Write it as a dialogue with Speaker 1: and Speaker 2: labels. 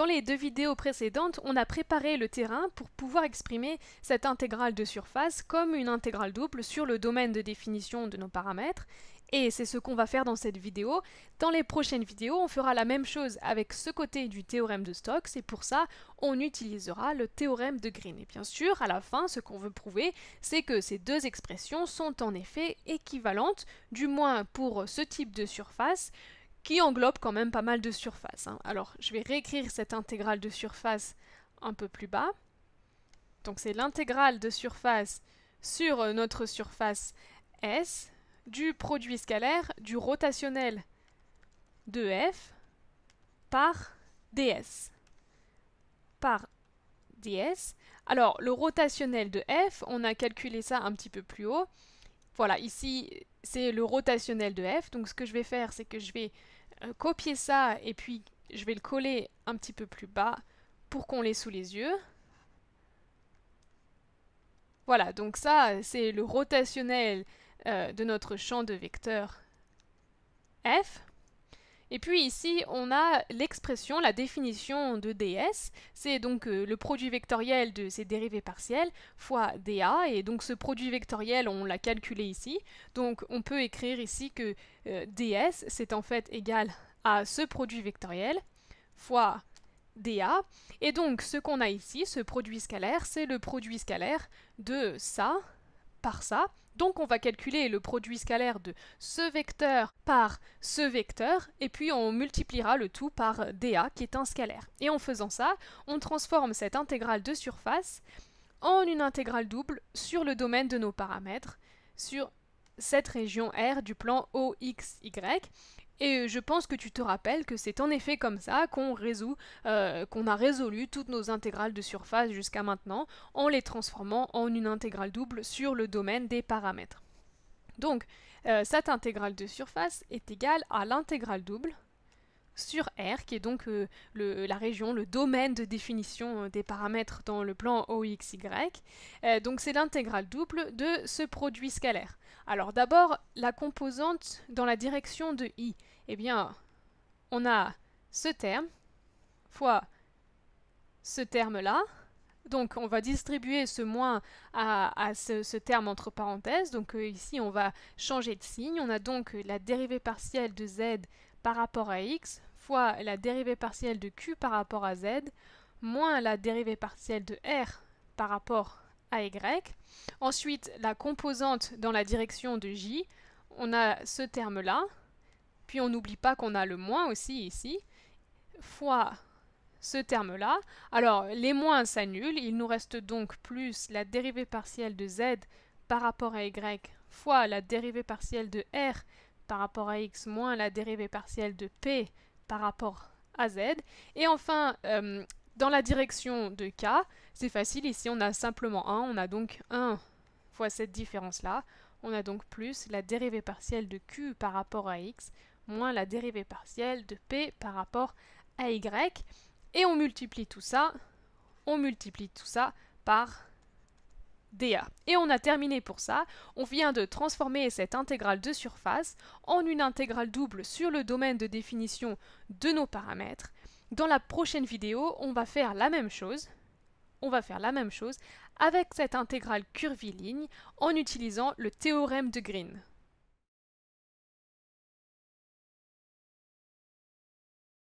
Speaker 1: Dans les deux vidéos précédentes, on a préparé le terrain pour pouvoir exprimer cette intégrale de surface comme une intégrale double sur le domaine de définition de nos paramètres, et c'est ce qu'on va faire dans cette vidéo. Dans les prochaines vidéos, on fera la même chose avec ce côté du théorème de Stokes, et pour ça, on utilisera le théorème de Green. Et bien sûr, à la fin, ce qu'on veut prouver, c'est que ces deux expressions sont en effet équivalentes, du moins pour ce type de surface, qui englobe quand même pas mal de surface. Hein. Alors je vais réécrire cette intégrale de surface un peu plus bas. Donc c'est l'intégrale de surface sur euh, notre surface S du produit scalaire du rotationnel de F par ds. Par ds. Alors le rotationnel de F, on a calculé ça un petit peu plus haut. Voilà, ici, c'est le rotationnel de f. Donc ce que je vais faire, c'est que je vais euh, copier ça et puis je vais le coller un petit peu plus bas pour qu'on l'ait sous les yeux. Voilà, donc ça, c'est le rotationnel euh, de notre champ de vecteur f. Et puis ici, on a l'expression, la définition de ds, c'est donc euh, le produit vectoriel de ces dérivées partielles fois dA, et donc ce produit vectoriel, on l'a calculé ici, donc on peut écrire ici que euh, ds, c'est en fait égal à ce produit vectoriel fois dA, et donc ce qu'on a ici, ce produit scalaire, c'est le produit scalaire de ça, par ça. Donc on va calculer le produit scalaire de ce vecteur par ce vecteur, et puis on multipliera le tout par dA, qui est un scalaire. Et en faisant ça, on transforme cette intégrale de surface en une intégrale double sur le domaine de nos paramètres, sur cette région R du plan OXY, et euh, je pense que tu te rappelles que c'est en effet comme ça qu'on résout, euh, qu'on a résolu toutes nos intégrales de surface jusqu'à maintenant en les transformant en une intégrale double sur le domaine des paramètres. Donc, euh, cette intégrale de surface est égale à l'intégrale double sur R, qui est donc euh, la région, le domaine de définition euh, des paramètres dans le plan OXY. Euh, donc c'est l'intégrale double de ce produit scalaire. Alors d'abord, la composante dans la direction de I. Eh bien, on a ce terme fois ce terme-là. Donc on va distribuer ce moins à, ce, terme entre parenthèses. Donc ici on va changer de signe. On a donc la dérivée partielle de z par rapport à x fois la dérivée partielle de q par rapport à z, moins la dérivée partielle de r par rapport à y. Ensuite, la composante dans la direction de j, on a ce terme-là, puis on n'oublie pas qu'on a le moins aussi ici, fois ce terme-là. Alors, les moins s'annulent, il nous reste donc plus la dérivée partielle de z par rapport à y fois la dérivée partielle de r par rapport à x moins la dérivée partielle de p par rapport à Z. Et enfin, euh, dans la direction de K, c'est facile, ici on a simplement 1, on a donc 1 fois cette différence-là, on a donc plus la dérivée partielle de Q par rapport à X, moins la dérivée partielle de P par rapport à Y, et on multiplie tout ça, on multiplie tout ça par et on a terminé pour ça. On vient de transformer cette intégrale de surface en une intégrale double sur le domaine de définition de nos paramètres. Dans la prochaine vidéo, on va faire la même chose. On va faire la même chose avec cette intégrale curviligne en utilisant le théorème de Green.